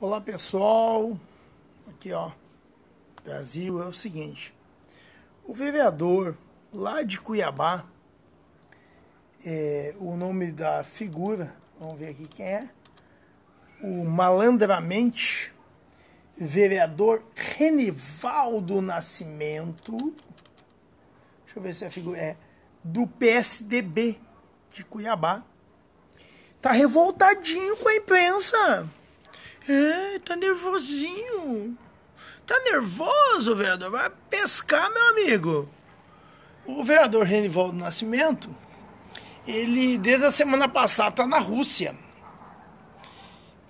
Olá pessoal, aqui ó, Brasil é o seguinte, o vereador lá de Cuiabá, é, o nome da figura, vamos ver aqui quem é, o malandramente vereador Renivaldo Nascimento, deixa eu ver se a figura é, do PSDB de Cuiabá, tá revoltadinho com a imprensa. É, tá nervosinho. Tá nervoso, vereador? Vai pescar, meu amigo. O vereador Renivaldo Nascimento, ele desde a semana passada tá na Rússia.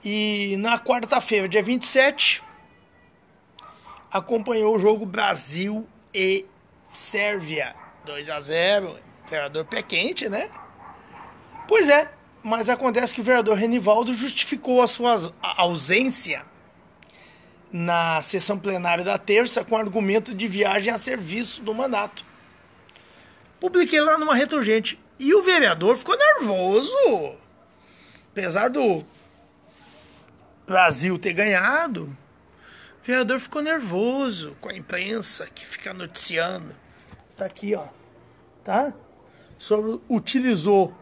E na quarta-feira, dia 27, acompanhou o jogo Brasil e Sérvia. 2 a 0 Vereador pé quente, né? Pois é, mas acontece que o vereador Renivaldo justificou a sua ausência na sessão plenária da terça com argumento de viagem a serviço do mandato. Publiquei lá numa returgente e o vereador ficou nervoso. Apesar do Brasil ter ganhado, o vereador ficou nervoso com a imprensa que fica noticiando. Tá aqui, ó. Tá? Sobre utilizou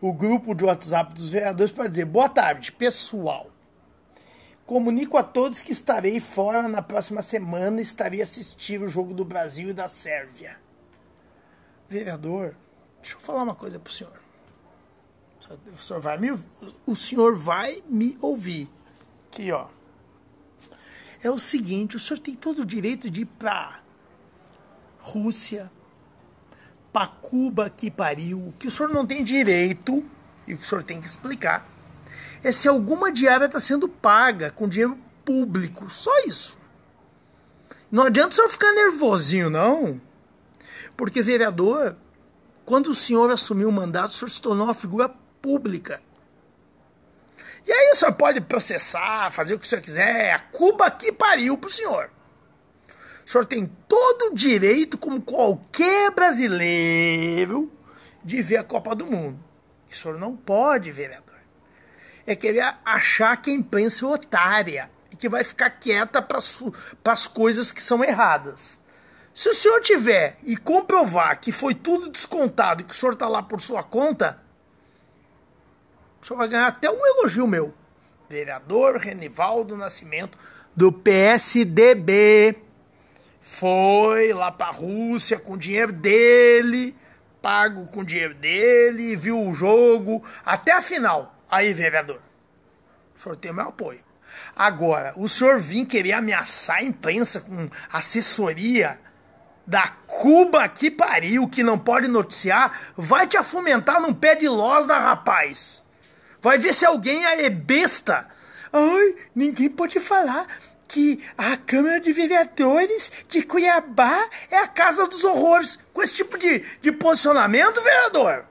o grupo de WhatsApp dos vereadores para dizer: boa tarde, pessoal. Comunico a todos que estarei fora na próxima semana e estarei assistindo o jogo do Brasil e da Sérvia. Vereador, deixa eu falar uma coisa pro senhor. O senhor vai me, o senhor vai me ouvir. Aqui, ó. É o seguinte, o senhor tem todo o direito de ir para Rússia, pra Cuba que pariu, que o senhor não tem direito e o que o senhor tem que explicar é se alguma diária está sendo paga com dinheiro público. Só isso. Não adianta o senhor ficar nervosinho, não. Porque, vereador, quando o senhor assumiu o mandato, o senhor se tornou uma figura pública. E aí o senhor pode processar, fazer o que o senhor quiser. É a Cuba que pariu pro senhor. O senhor tem todo o direito, como qualquer brasileiro, de ver a Copa do Mundo. O senhor não pode, vereador. É querer achar que a imprensa é otária e que vai ficar quieta para as coisas que são erradas. Se o senhor tiver e comprovar que foi tudo descontado e que o senhor está lá por sua conta, o senhor vai ganhar até um elogio meu. Vereador Renivaldo Nascimento, do PSDB. Foi lá para a Rússia com dinheiro dele, pago com dinheiro dele, viu o jogo até a final. Aí, vereador, o senhor tem meu apoio. Agora, o senhor vir querer ameaçar a imprensa com assessoria da Cuba que pariu, que não pode noticiar, vai te afumentar num pé de losna, rapaz. Vai ver se alguém é besta. Ai, ninguém pode falar que a Câmara de Vereadores de Cuiabá é a casa dos horrores com esse tipo de, de posicionamento, vereador?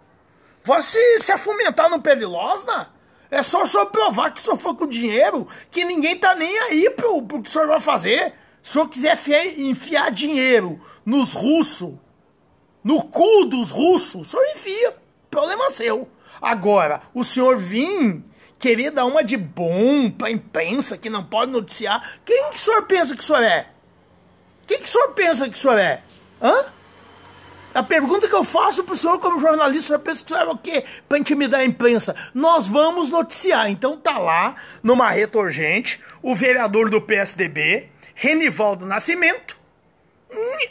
Você se afumentar no Pelilosna? É só o senhor provar que o senhor foi com dinheiro, que ninguém tá nem aí pro, pro que o senhor vai fazer. Se o senhor quiser enfiar dinheiro nos russos, no cu dos russos, o senhor enfia. Problema seu. Agora, o senhor vir querer dar uma de bom pra imprensa que não pode noticiar. Quem que o senhor pensa que o senhor é? Quem que o senhor pensa que o senhor é? Hã? A pergunta que eu faço pro senhor como jornalista, o senhor pensa que o senhor é o quê? Pra intimidar a imprensa. Nós vamos noticiar. Então tá lá, numa reta urgente, o vereador do PSDB, Renivaldo Nascimento,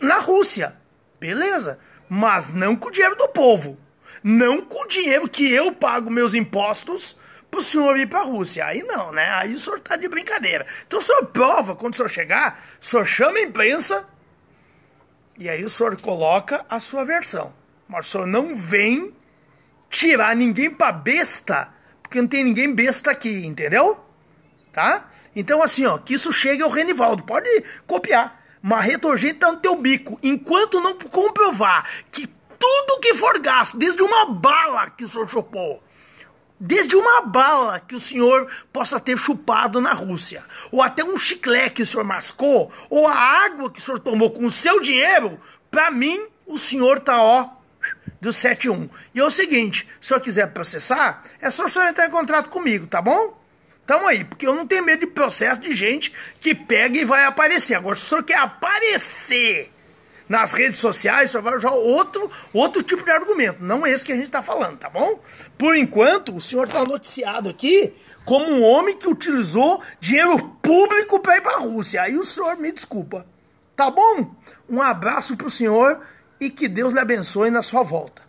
na Rússia. Beleza. Mas não com o dinheiro do povo. Não com o dinheiro que eu pago meus impostos pro senhor ir pra Rússia. Aí não, né? Aí o senhor tá de brincadeira. Então o senhor prova quando o senhor chegar, o senhor chama a imprensa e aí o senhor coloca a sua versão. Mas o senhor não vem tirar ninguém pra besta, porque não tem ninguém besta aqui, entendeu? Tá? Então assim, ó, que isso chegue ao Renivaldo. Pode copiar. Marreta urgente tá no teu bico. Enquanto não comprovar que tudo que for gasto, desde uma bala que o senhor chupou, desde uma bala que o senhor possa ter chupado na Rússia, ou até um chiclete que o senhor mascou, ou a água que o senhor tomou com o seu dinheiro, para mim o senhor tá ó do 71. E é o seguinte, se eu quiser processar, é só o senhor entrar em contrato comigo, tá bom? Tamo aí, porque eu não tenho medo de processo de gente que pega e vai aparecer. Agora, se o senhor quer aparecer nas redes sociais, só vai usar outro, outro tipo de argumento, não é esse que a gente está falando, tá bom? Por enquanto, o senhor está noticiado aqui como um homem que utilizou dinheiro público para ir para a Rússia. Aí o senhor me desculpa, tá bom? Um abraço para o senhor e que Deus lhe abençoe na sua volta.